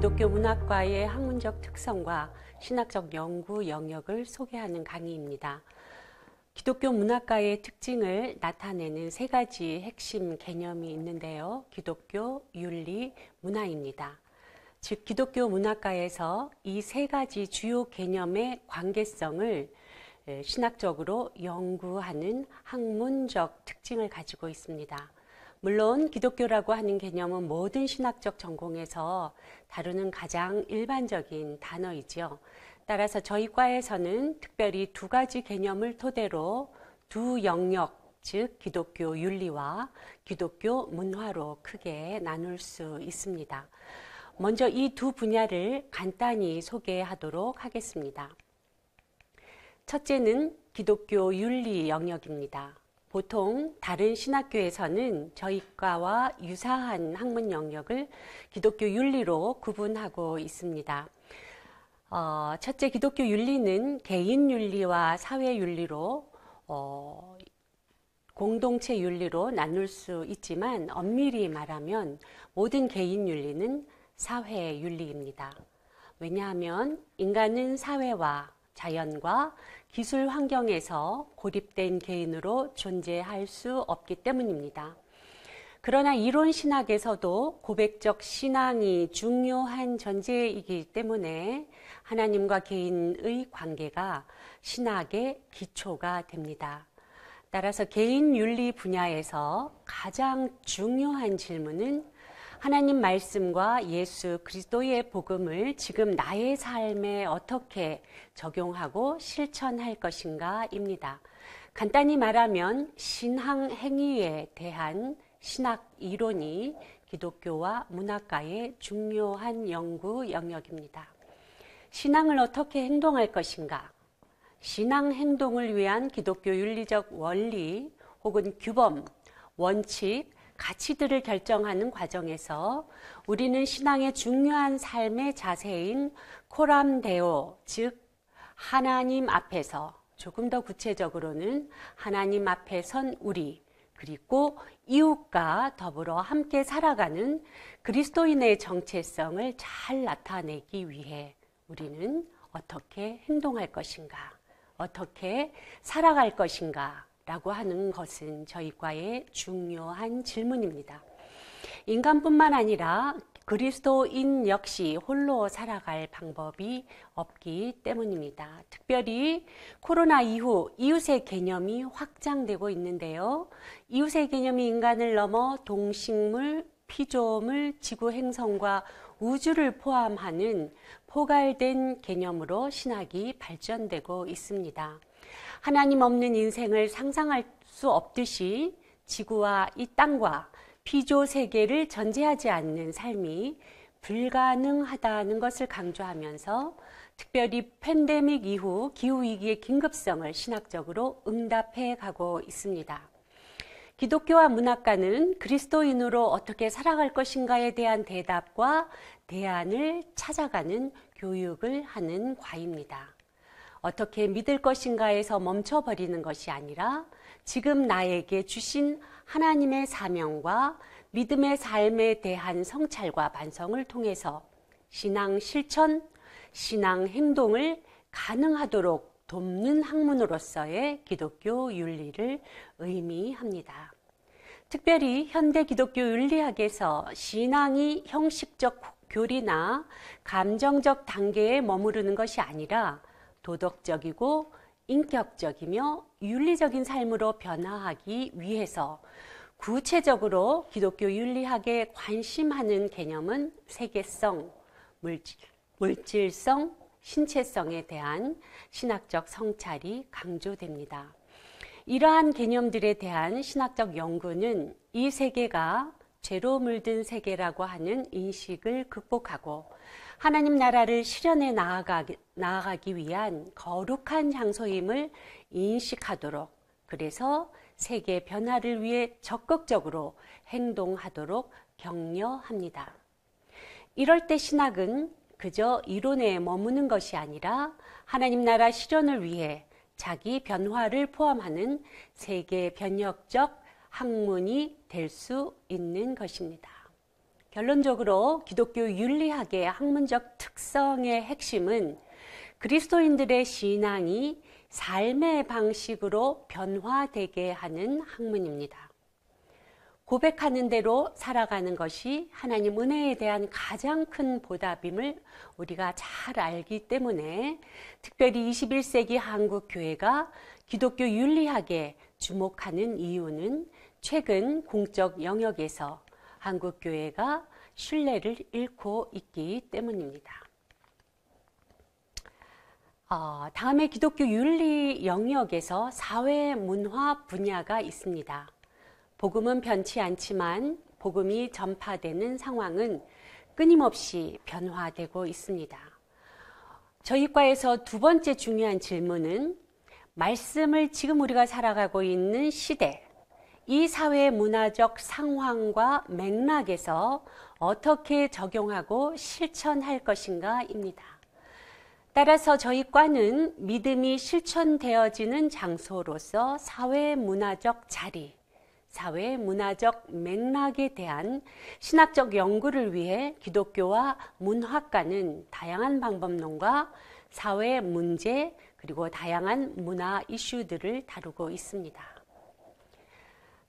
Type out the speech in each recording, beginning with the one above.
기독교 문학과의 학문적 특성과 신학적 연구 영역을 소개하는 강의입니다. 기독교 문학과의 특징을 나타내는 세 가지 핵심 개념이 있는데요. 기독교, 윤리, 문화입니다. 즉, 기독교 문학과에서이 세 가지 주요 개념의 관계성을 신학적으로 연구하는 학문적 특징을 가지고 있습니다. 물론 기독교라고 하는 개념은 모든 신학적 전공에서 다루는 가장 일반적인 단어이지요. 따라서 저희 과에서는 특별히 두 가지 개념을 토대로 두 영역, 즉 기독교 윤리와 기독교 문화로 크게 나눌 수 있습니다. 먼저 이 두 분야를 간단히 소개하도록 하겠습니다. 첫째는 기독교 윤리 영역입니다. 보통 다른 신학교에서는 저희과와 유사한 학문 영역을 기독교 윤리로 구분하고 있습니다. 어, 첫째 기독교 윤리는 개인 윤리와 사회 윤리로 어, 공동체 윤리로 나눌 수 있지만 엄밀히 말하면 모든 개인 윤리는 사회 윤리입니다. 왜냐하면 인간은 사회와 자연과 기술 환경에서 고립된 개인으로 존재할 수 없기 때문입니다. 그러나 이론 신학에서도 고백적 신앙이 중요한 전제이기 때문에 하나님과 개인의 관계가 신학의 기초가 됩니다. 따라서 개인 윤리 분야에서 가장 중요한 질문은 하나님 말씀과 예수 그리스도의 복음을 지금 나의 삶에 어떻게 적용하고 실천할 것인가입니다. 간단히 말하면 신앙 행위에 대한 신학 이론이 기독교와 문학가의 중요한 연구 영역입니다. 신앙을 어떻게 행동할 것인가? 신앙 행동을 위한 기독교 윤리적 원리 혹은 규범, 원칙, 가치들을 결정하는 과정에서 우리는 신앙의 중요한 삶의 자세인 코람데오, 즉, 하나님 앞에서 조금 더 구체적으로는 하나님 앞에 선 우리, 그리고 이웃과 더불어 함께 살아가는 그리스도인의 정체성을 잘 나타내기 위해 우리는 어떻게 행동할 것인가, 어떻게 살아갈 것인가, 라고 하는 것은 저희과의 중요한 질문입니다. 인간뿐만 아니라 그리스도인 역시 홀로 살아갈 방법이 없기 때문입니다. 특별히 코로나 이후 이웃의 개념이 확장되고 있는데요. 이웃의 개념이 인간을 넘어 동식물, 피조물, 지구 행성과 우주를 포함하는 포괄된 개념으로 신학이 발전되고 있습니다. 하나님 없는 인생을 상상할 수 없듯이 지구와 이 땅과 피조 세계를 전제하지 않는 삶이 불가능하다는 것을 강조하면서 특별히 팬데믹 이후 기후위기의 긴급성을 신학적으로 응답해 가고 있습니다. 기독교와 문학가는 그리스도인으로 어떻게 살아갈 것인가에 대한 대답과 대안을 찾아가는 교육을 하는 과입니다. 어떻게 믿을 것인가에서 멈춰버리는 것이 아니라 지금 나에게 주신 하나님의 사명과 믿음의 삶에 대한 성찰과 반성을 통해서 신앙 실천, 신앙 행동을 가능하도록 돕는 학문으로서의 기독교 윤리를 의미합니다. 특별히 현대 기독교 윤리학에서 신앙이 형식적 교리나 감정적 단계에 머무르는 것이 아니라 도덕적이고 인격적이며 윤리적인 삶으로 변화하기 위해서 구체적으로 기독교 윤리학에 관심하는 개념은 세계성, 물질, 성 신체성에 대한 신학적 성찰이 강조됩니다. 이러한 개념들에 대한 신학적 연구는 이 세계가 죄로 물든 세계라고 하는 인식을 극복하고 하나님 나라를 실현해 나아가기, 위한 거룩한 장소임을 인식하도록 그래서 세계 변화를 위해 적극적으로 행동하도록 격려합니다. 이럴 때 신학은 그저 이론에 머무는 것이 아니라 하나님 나라 실현을 위해 자기 변화를 포함하는 세계 변혁적 학문이 될 수 있는 것입니다. 결론적으로 기독교 윤리학의 학문적 특성의 핵심은 그리스도인들의 신앙이 삶의 방식으로 변화되게 하는 학문입니다. 고백하는 대로 살아가는 것이 하나님 은혜에 대한 가장 큰 보답임을 우리가 잘 알기 때문에 특별히 21세기 한국 교회가 기독교 윤리학에 주목하는 이유는 최근 공적 영역에서 한국교회가 신뢰를 잃고 있기 때문입니다. 어, 다음에 기독교 윤리 영역에서 사회 문화 분야가 있습니다. 복음은 변치 않지만 복음이 전파되는 상황은 끊임없이 변화되고 있습니다. 저희 과에서 두 번째 중요한 질문은 말씀을 지금 우리가 살아가고 있는 시대, 이사회 문화적 상황과 맥락에서 어떻게 적용하고 실천할 것인가입니다. 따라서 저희 과는 믿음이 실천되어지는 장소로서 사회 문화적 자리, 사회 문화적 맥락에 대한 신학적 연구를 위해 기독교와 문학과는 다양한 방법론과 사회 문제 그리고 다양한 문화 이슈들을 다루고 있습니다.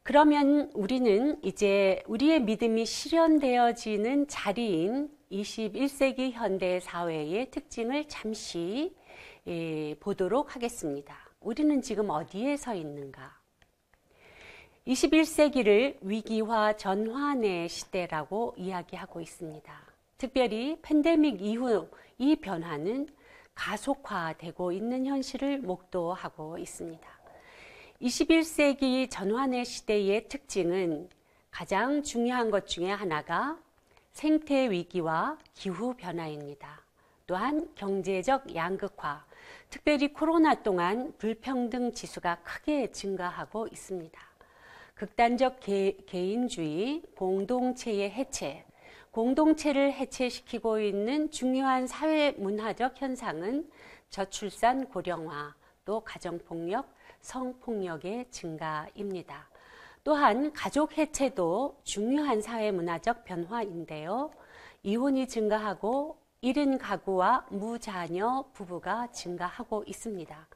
그러면 우리는 이제 우리의 믿음이 실현되어지는 자리인 21세기 현대 사회의 특징을 잠시 예, 보도록 하겠습니다. 우리는 지금 어디에 서 있는가? 21세기를 위기화 전환의 시대라고 이야기하고 있습니다. 특별히 팬데믹 이후 이 변화는 가속화되고 있는 현실을 목도하고 있습니다. 21세기 전환의 시대의 특징은 가장 중요한 것 중에 하나가 생태 위기와 기후 변화입니다. 또한 경제적 양극화, 특별히 코로나 동안 불평등 지수가 크게 증가하고 있습니다. 극단적 개, 개인주의, 공동체의 해체, 공동체를 해체시키고 있는 중요한 사회 문화적 현상은 저출산 고령화, 또 가정폭력, 성폭력의 증가입니다. 또한 가족 해체도 중요한 사회 문화적 변화인데요. 이혼이 증가하고 잃은 가구와 무자녀 부부가 증가하고 있습니다.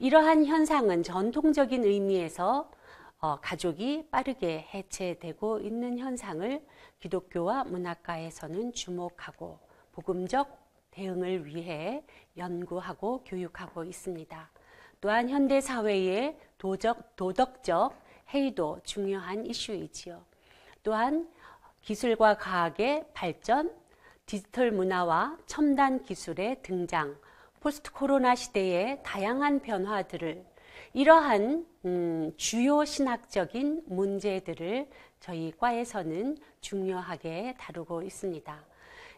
이러한 현상은 전통적인 의미에서 어, 가족이 빠르게 해체되고 있는 현상을 기독교와 문학가에서는 주목하고 복음적 대응을 위해 연구하고 교육하고 있습니다. 또한 현대 사회의 도적, 도덕적 해이도 중요한 이슈이지요. 또한 기술과 과학의 발전, 디지털 문화와 첨단 기술의 등장, 포스트 코로나 시대의 다양한 변화들을 이러한 음, 주요 신학적인 문제들을 저희 과에서는 중요하게 다루고 있습니다.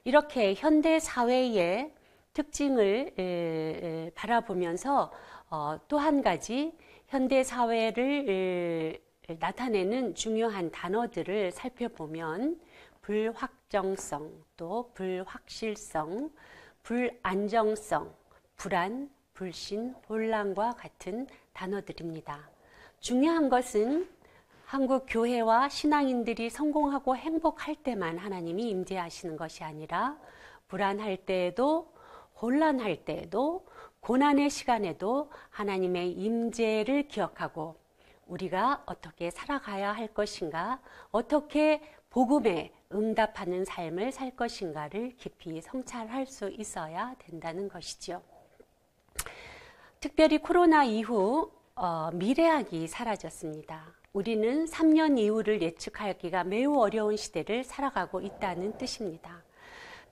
이렇게 현대 사회의 특징을 바라보면서 어, 또 한 가지 현대 사회를 나타내는 중요한 단어들을 살펴보면 불확정성, 또 불확실성, 불안정성, 불안, 불신, 혼란과 같은 단어들입니다. 중요한 것은 한국 교회와 신앙인들이 성공하고 행복할 때만 하나님이 임재하시는 것이 아니라 불안할 때에도 혼란할 때에도 고난의 시간에도 하나님의 임재를 기억하고 우리가 어떻게 살아가야 할 것인가, 어떻게 복음에 응답하는 삶을 살 것인가를 깊이 성찰할 수 있어야 된다는 것이지요. 특별히 코로나 이후 어, 미래학이 사라졌습니다. 우리는 3년 이후를 예측하기가 매우 어려운 시대를 살아가고 있다는 뜻입니다.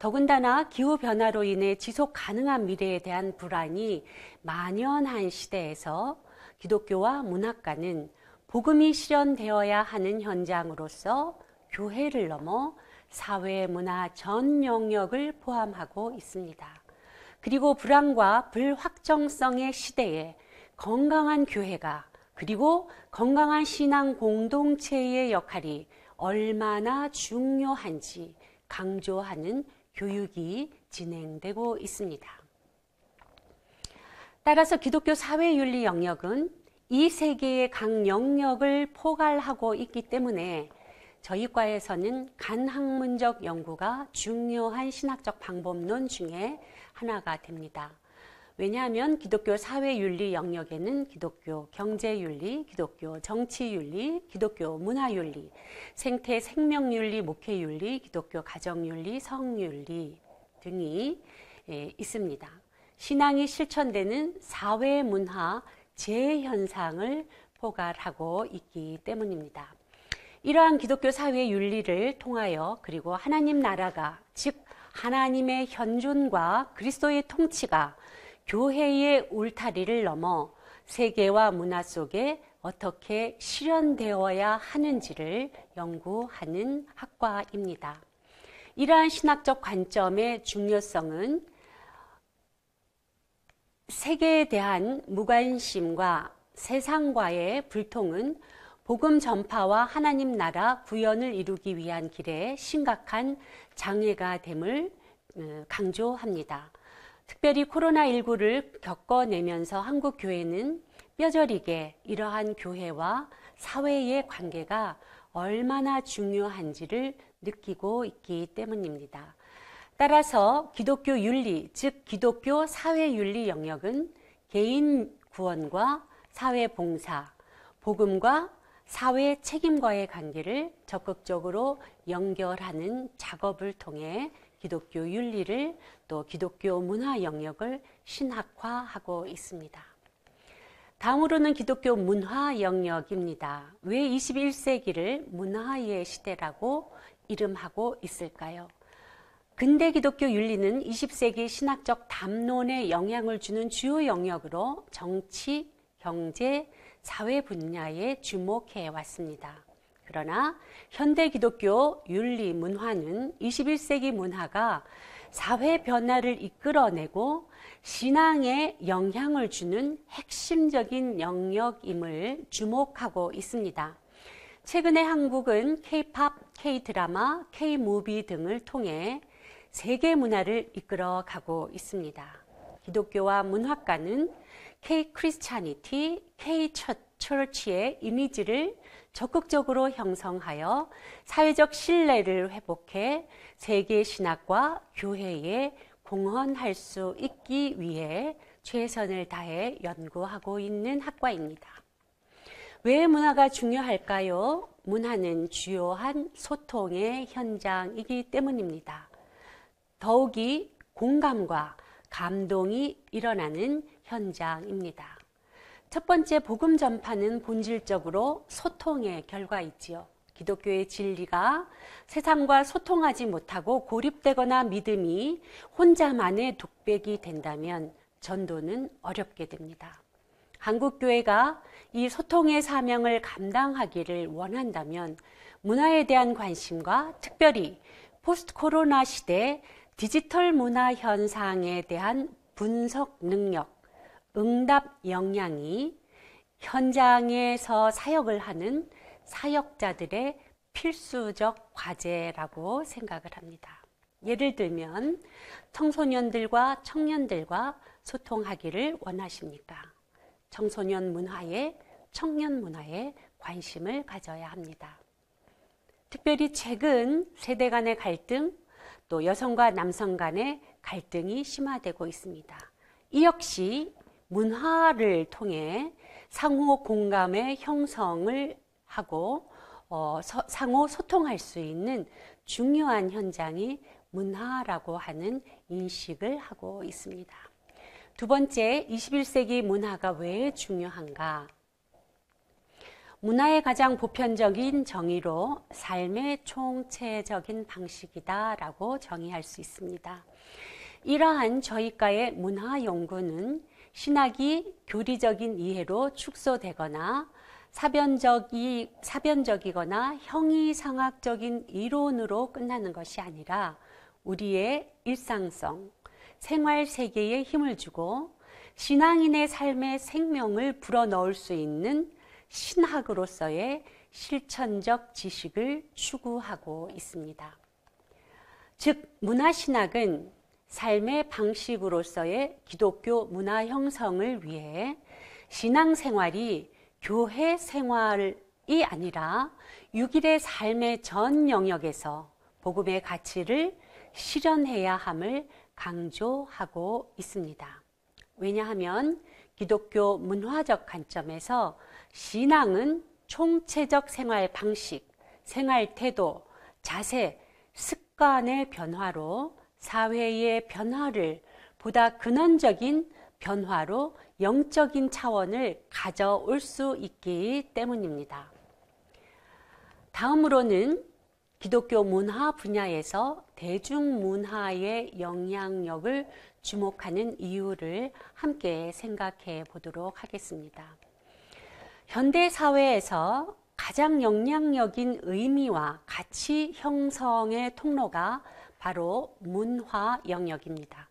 더군다나 기후변화로 인해 지속 가능한 미래에 대한 불안이 만연한 시대에서 기독교와 문학가는 복음이 실현되어야 하는 현장으로서 교회를 넘어 사회, 문화 전 영역을 포함하고 있습니다. 그리고 불안과 불확정성의 시대에 건강한 교회가 그리고 건강한 신앙 공동체의 역할이 얼마나 중요한지 강조하는 교육이 진행되고 있습니다. 따라서 기독교 사회윤리 영역은 이세 개의 각 영역을 포괄하고 있기 때문에 저희 과에서는 간학문적 연구가 중요한 신학적 방법론 중에 하나가 됩니다. 왜냐하면 기독교 사회윤리 영역에는 기독교 경제윤리, 기독교 정치윤리, 기독교 문화윤리, 생태 생명윤리, 목회윤리, 기독교 가정윤리, 성윤리 등이 예, 있습니다. 신앙이 실천되는 사회 문화 재현상을 포괄하고 있기 때문입니다. 이러한 기독교 사회 윤리를 통하여 그리고 하나님 나라가 즉 하나님의 현존과 그리스도의 통치가 교회의 울타리를 넘어 세계와 문화 속에 어떻게 실현되어야 하는지를 연구하는 학과입니다. 이러한 신학적 관점의 중요성은 세계에 대한 무관심과 세상과의 불통은 복음 전파와 하나님 나라 구현을 이루기 위한 길에 심각한 장애가 됨을 어, 강조합니다. 특별히 코로나19를 겪어내면서 한국 교회는 뼈저리게 이러한 교회와 사회의 관계가 얼마나 중요한지를 느끼고 있기 때문입니다. 따라서 기독교 윤리, 즉 기독교 사회 윤리 영역은 개인 구원과 사회 봉사, 복음과 사회 책임과의 관계를 적극적으로 연결하는 작업을 통해 기독교 윤리를 또 기독교 문화 영역을 신학화하고 있습니다. 다음으로는 기독교 문화 영역입니다. 왜 21세기를 문화의 시대라고 이름하고 있을까요? 근대 기독교 윤리는 20세기 신학적 담론에 영향을 주는 주요 영역으로 정치, 경제, 사회 분야에 주목해 왔습니다. 그러나 현대 기독교 윤리 문화는 21세기 문화가 사회 변화를 이끌어내고 신앙에 영향을 주는 핵심적인 영역임을 주목하고 있습니다. 최근에 한국은 K-팝, K-드라마, K-무비 등을 통해 세계 문화를 이끌어 가고 있습니다. 기독교와 문학가는 K 크리스찬니티 K 철치의 이미지를 적극적으로 형성하여 사회적 신뢰를 회복해 세계 신학과 교회에 공헌할 수 있기 위해 최선을 다해 연구하고 있는 학과입니다. 왜 문화가 중요할까요? 문화는 주요한 소통의 현장이기 때문입니다. 더욱이 공감과 감동이 일어나는 현장입니다. 첫 번째 복음 전파는 본질적으로 소통의 결과이지요. 기독교의 진리가 세상과 소통하지 못하고 고립되거나 믿음이 혼자만의 독백이 된다면 전도는 어렵게 됩니다. 한국교회가 이 소통의 사명을 감당하기를 원한다면 문화에 대한 관심과 특별히 포스트 코로나 시대 디지털 문화 현상에 대한 분석 능력, 응답 역량이 현장에서 사역을 하는 사역자들의 필수적 과제라고 생각을 합니다. 예를 들면 청소년들과 청년들과 소통하기를 원하십니까? 청소년 문화에 청년 문화에 관심을 가져야 합니다. 특별히 최근 세대 간의 갈등 또 여성과 남성 간의 갈등이 심화되고 있습니다. 이 역시 문화를 통해 상호 공감의 형성을 하고 어, 서, 상호 소통할 수 있는 중요한 현장이 문화라고 하는 인식을 하고 있습니다. 두 번째, 21세기 문화가 왜 중요한가? 문화의 가장 보편적인 정의로 삶의 총체적인 방식이다라고 정의할 수 있습니다. 이러한 저희과의 문화 연구는 신학이 교리적인 이해로 축소되거나 사변적이, 사변적이거나 형이상학적인 이론으로 끝나는 것이 아니라 우리의 일상성, 생활 세계에 힘을 주고 신앙인의 삶의 생명을 불어넣을 수 있는 신학으로서의 실천적 지식을 추구하고 있습니다. 즉, 문화신학은 삶의 방식으로서의 기독교 문화 형성을 위해 신앙생활이 교회 생활이 아니라 6일의 삶의 전 영역에서 복음의 가치를 실현해야 함을 강조하고 있습니다. 왜냐하면 기독교 문화적 관점에서 신앙은 총체적 생활 방식, 생활 태도, 자세, 습관의 변화로 사회의 변화를 보다 근원적인 변화로 영적인 차원을 가져올 수 있기 때문입니다. 다음으로는 기독교 문화 분야에서 대중문화의 영향력을 주목하는 이유를 함께 생각해 보도록 하겠습니다. 현대 사회에서 가장 영향력인 의미와 가치 형성의 통로가 바로 문화 영역입니다.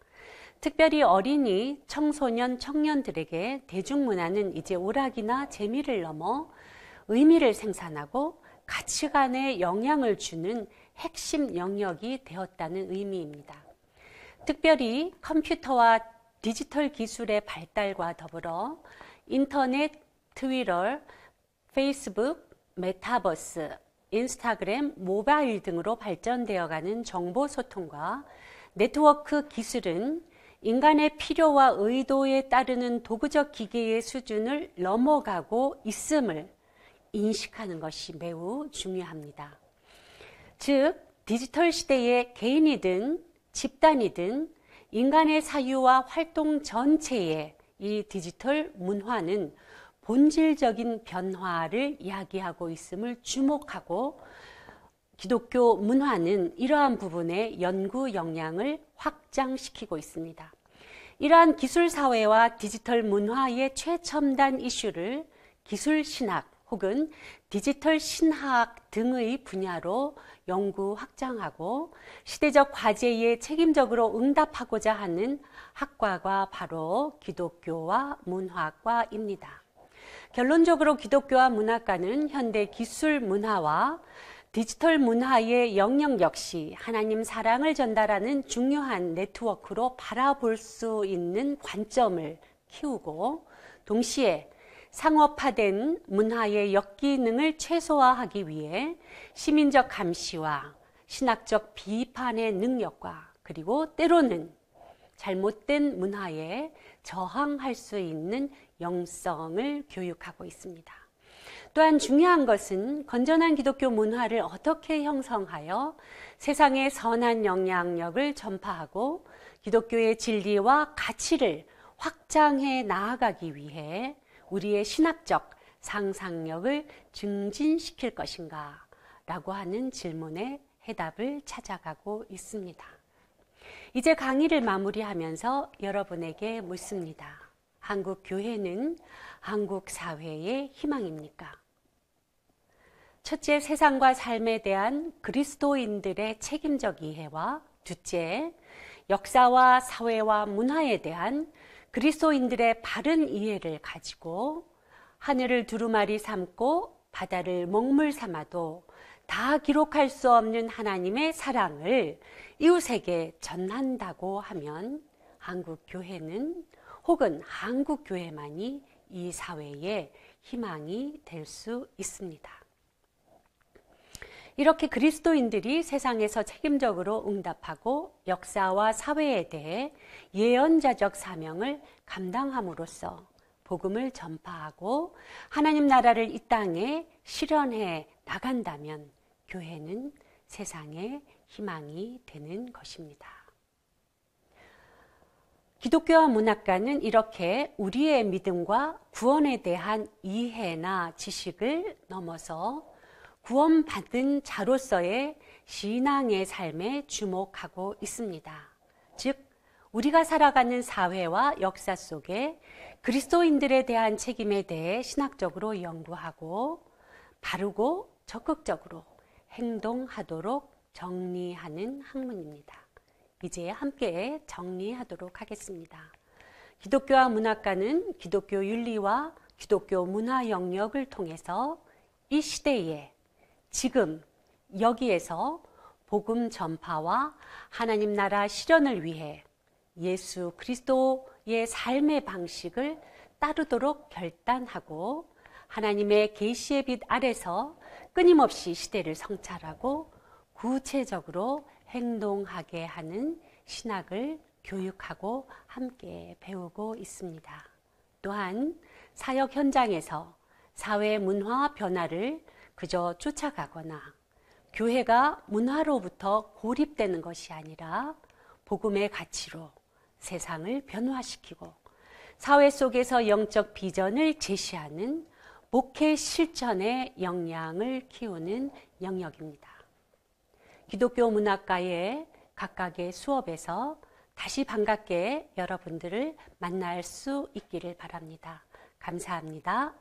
특별히 어린이, 청소년, 청년들에게 대중문화는 이제 오락이나 재미를 넘어 의미를 생산하고 가치관에 영향을 주는 핵심 영역이 되었다는 의미입니다. 특별히 컴퓨터와 디지털 기술의 발달과 더불어 인터넷, 트위터, 페이스북, 메타버스, 인스타그램, 모바일 등으로 발전되어 가는 정보 소통과 네트워크 기술은 인간의 필요와 의도에 따르는 도구적 기계의 수준을 넘어가고 있음을 인식하는 것이 매우 중요합니다. 즉, 디지털 시대의 개인이든 집단이든 인간의 사유와 활동 전체에 이 디지털 문화는 본질적인 변화를 이야기하고 있음을 주목하고 기독교 문화는 이러한 부분의 연구 역량을 확장시키고 있습니다. 이러한 기술 사회와 디지털 문화의 최첨단 이슈를 기술 신학 혹은 디지털 신학 등의 분야로 연구 확장하고 시대적 과제에 책임적으로 응답하고자 하는 학과가 바로 기독교와 문화과입니다. 결론적으로 기독교와 문학가는 현대 기술 문화와 디지털 문화의 영역 역시 하나님 사랑을 전달하는 중요한 네트워크로 바라볼 수 있는 관점을 키우고 동시에 상업화된 문화의 역기능을 최소화하기 위해 시민적 감시와 신학적 비판의 능력과 그리고 때로는 잘못된 문화에 저항할 수 있는 영성을 교육하고 있습니다. 또한 중요한 것은 건전한 기독교 문화를 어떻게 형성하여 세상에 선한 영향력을 전파하고 기독교의 진리와 가치를 확장해 나아가기 위해 우리의 신학적 상상력을 증진시킬 것인가? 라고 하는 질문에 해답을 찾아가고 있습니다. 이제 강의를 마무리하면서 여러분에게 묻습니다. 한국 교회는 한국 사회의 희망입니까? 첫째, 세상과 삶에 대한 그리스도인들의 책임적 이해와 둘째, 역사와 사회와 문화에 대한 그리스도인들의 바른 이해를 가지고 하늘을 두루마리 삼고 바다를 먹물 삼아도 다 기록할 수 없는 하나님의 사랑을 이웃에게 전한다고 하면 한국 교회는 혹은 한국 교회만이 이 사회의 희망이 될 수 있습니다. 이렇게 그리스도인들이 세상에서 책임적으로 응답하고 역사와 사회에 대해 예언자적 사명을 감당함으로써 복음을 전파하고 하나님 나라를 이 땅에 실현해 나간다면 교회는 세상의 희망이 되는 것입니다. 기독교와 문학가는 이렇게 우리의 믿음과 구원에 대한 이해나 지식을 넘어서 구원받은 자로서의 신앙의 삶에 주목하고 있습니다. 즉, 우리가 살아가는 사회와 역사 속에 그리스도인들에 대한 책임에 대해 신학적으로 연구하고 바르고 적극적으로 행동하도록 정리하는 학문입니다. 이제 함께 정리하도록 하겠습니다. 기독교와 문학가는 기독교 윤리와 기독교 문화 영역을 통해서 이 시대에 지금 여기에서 복음 전파와 하나님 나라 실현을 위해 예수 그리스도의 삶의 방식을 따르도록 결단하고 하나님의 계시의 빛 아래서 끊임없이 시대를 성찰하고 구체적으로 행동하게 하는 신학을 교육하고 함께 배우고 있습니다. 또한 사역 현장에서 사회 문화 변화를 그저 쫓아가거나 교회가 문화로부터 고립되는 것이 아니라 복음의 가치로 세상을 변화시키고 사회 속에서 영적 비전을 제시하는 목회 실천의 역량을 키우는 영역입니다. 기독교 문학가의 각각의 수업에서 다시 반갑게 여러분들을 만날 수 있기를 바랍니다. 감사합니다.